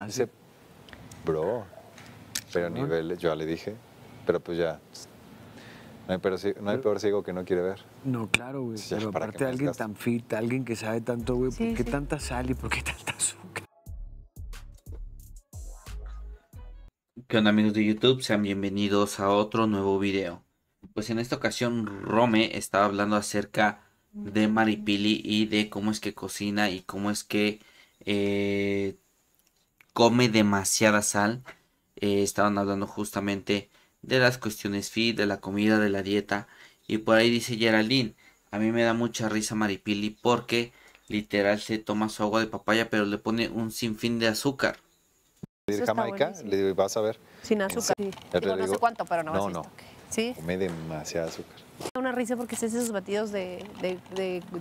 Ah, bro, pero nivel, yo ya le dije, pero pues ya. Pues, no hay, peor, ciego que no quiere ver. No, claro, güey. pero aparte de alguien tan fit, alguien que sabe tanto, güey, ¿por qué tanta sal y por qué tanta azúcar? ¿Qué onda amigos de YouTube? Sean bienvenidos a otro nuevo video. Pues en esta ocasión Rome estaba hablando acerca de Maripili y de cómo es que cocina y cómo es que eh, come demasiada sal. Eh, estaban hablando justamente de las cuestiones fit, de la comida, de la dieta. Y por ahí dice Geraldine, a mí me da mucha risa Maripili porque literal se toma su agua de papaya pero le pone un sinfín de azúcar. Jamaica, le vas a ver. Sin azúcar. no sé cuánto, pero no. No, no. ¿Sí? Come demasiada azúcar. Una risa porque se hace esos batidos de, de,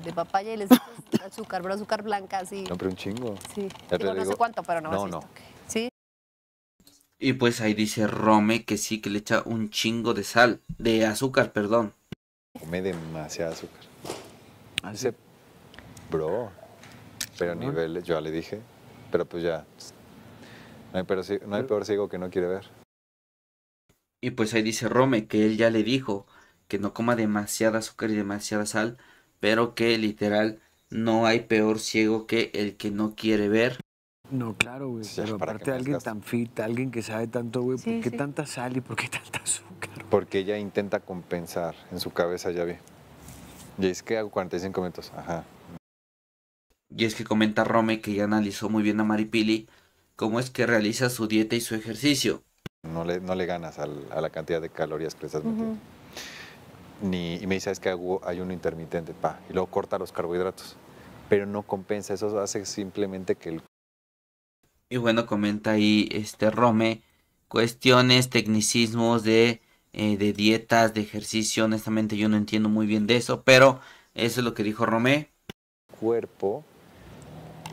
de, papaya y les dices azúcar, bro, azúcar blanca, sí. Compré un chingo. Sí. no sé cuánto, pero no. No, no. Sí. Y pues ahí dice Rome que sí, que le echa un chingo de sal, de azúcar, perdón. Come demasiado azúcar. ¿Ah, dice, bro, pero a niveles, yo ya le dije, pero pues ya, no hay, peor, no hay peor ciego que no quiere ver. Y pues ahí dice Rome que él ya le dijo que no coma demasiada azúcar y demasiada sal, pero que literal no hay peor ciego que el que no quiere ver. No, claro, güey. pero aparte de alguien tan fit, alguien que sabe tanto, güey, ¿por qué tanta sal y por qué tanta azúcar? Porque ella intenta compensar en su cabeza, ya ve. Y es que hago 45 minutos, ajá. Y es que comenta Rome que ya analizó muy bien a Maripili cómo es que realiza su dieta y su ejercicio. No le, no le ganas a la cantidad de calorías que estás metiendo ni, y me dice, es que hay uno intermitente, pa, y luego corta los carbohidratos, pero no compensa, eso hace simplemente que el... Y bueno, comenta ahí este Rome, cuestiones, tecnicismos de, eh, de dietas, de ejercicio, honestamente yo no entiendo muy bien de eso, pero eso es lo que dijo Rome. Cuerpo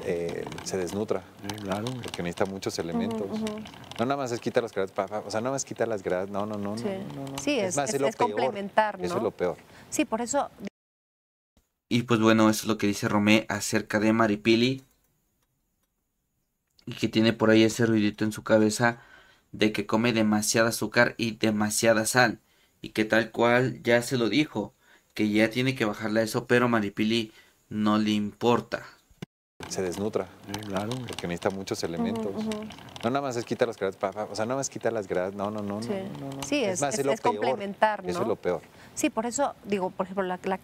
eh, se desnutra. Claro. Porque necesita muchos elementos. No nada más es quitar las gradas, o sea, no más quitar las gradas, no, no, no. no, es, más, es, lo complementar, Eso es lo peor. Sí, por eso... Y pues bueno, eso es lo que dice Romé acerca de Maripili. Y que tiene por ahí ese ruidito en su cabeza de que come demasiada azúcar y demasiada sal. Y que tal cual ya se lo dijo, que ya tiene que bajarle eso, pero Maripili no le importa se desnutra. claro. Porque necesita muchos elementos. No nada más es quitar las gradas, o sea, nada más quitar las gradas, no, no, no. Sí, no, sí es, es, más, es, complementar, ¿no? Eso es lo peor. Sí, por eso digo, por ejemplo, la... la...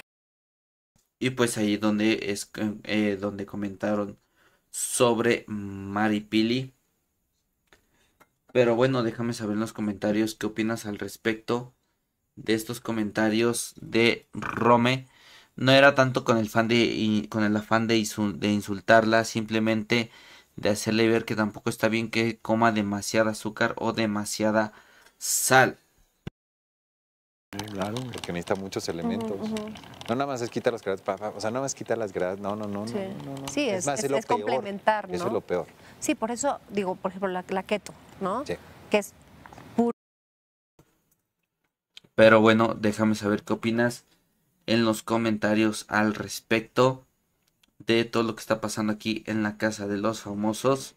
Y pues ahí donde, es, eh, donde comentaron sobre Maripili. Pero bueno, déjame saber en los comentarios qué opinas al respecto de estos comentarios de Rome no era tanto con el fan de con el afán de, insultarla, simplemente de hacerle ver que tampoco está bien que coma demasiada azúcar o demasiada sal. Claro, porque necesita muchos elementos. No nada más es quitar las grasas, o sea, nada más quitar las grasas, no, no, no. Sí, es, ¿no? Eso es lo peor. Sí, por eso digo, por ejemplo, la, la keto, ¿no? Sí. Que es puro. Pero bueno, déjame saber qué opinas en los comentarios al respecto de todo lo que está pasando aquí en la casa de los famosos.